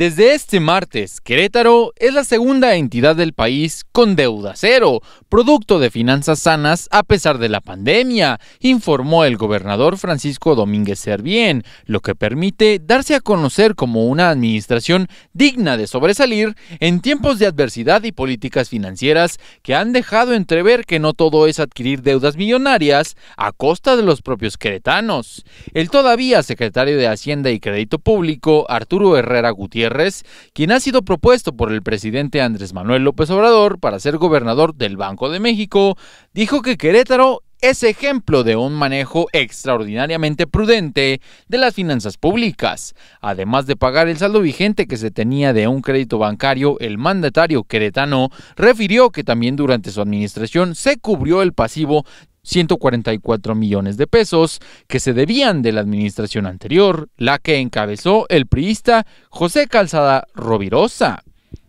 Desde este martes, Querétaro es la segunda entidad del país con deuda cero, producto de finanzas sanas a pesar de la pandemia, informó el gobernador Francisco Domínguez Servién, lo que permite darse a conocer como una administración digna de sobresalir en tiempos de adversidad y políticas financieras que han dejado entrever que no todo es adquirir deudas millonarias a costa de los propios queretanos. El todavía secretario de Hacienda y Crédito Público, Arturo Herrera Gutiérrez, Res, quien ha sido propuesto por el presidente Andrés Manuel López Obrador para ser gobernador del Banco de México, dijo que Querétaro es ejemplo de un manejo extraordinariamente prudente de las finanzas públicas. Además de pagar el saldo vigente que se tenía de un crédito bancario, el mandatario queretano refirió que también durante su administración se cubrió el pasivo 144 millones de pesos que se debían de la administración anterior, la que encabezó el priista José Calzada Rovirosa.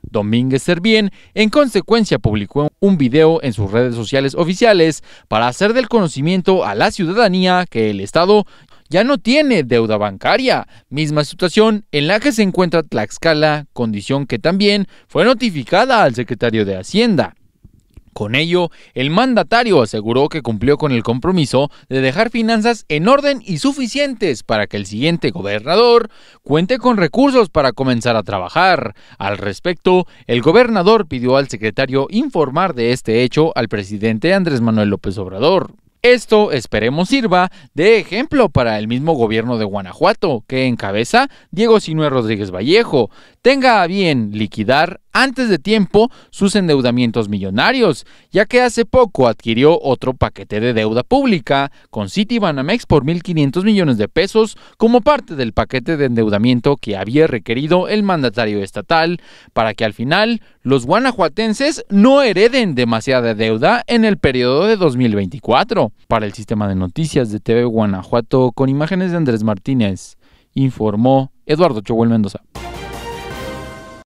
Domínguez Servién, en consecuencia, publicó un video en sus redes sociales oficiales para hacer del conocimiento a la ciudadanía que el Estado ya no tiene deuda bancaria, misma situación en la que se encuentra Tlaxcala, condición que también fue notificada al secretario de Hacienda. Con ello, el mandatario aseguró que cumplió con el compromiso de dejar finanzas en orden y suficientes para que el siguiente gobernador cuente con recursos para comenzar a trabajar. Al respecto, el gobernador pidió al secretario informar de este hecho al presidente Andrés Manuel López Obrador. Esto esperemos sirva de ejemplo para el mismo gobierno de Guanajuato, que encabeza Diego Sinue Rodríguez Vallejo, tenga a bien liquidar antes de tiempo sus endeudamientos millonarios, ya que hace poco adquirió otro paquete de deuda pública con Citibanamex por 1.500 millones de pesos como parte del paquete de endeudamiento que había requerido el mandatario estatal para que al final los guanajuatenses no hereden demasiada deuda en el periodo de 2024. Para el sistema de noticias de TV Guanajuato con imágenes de Andrés Martínez, informó Eduardo Chogol Mendoza.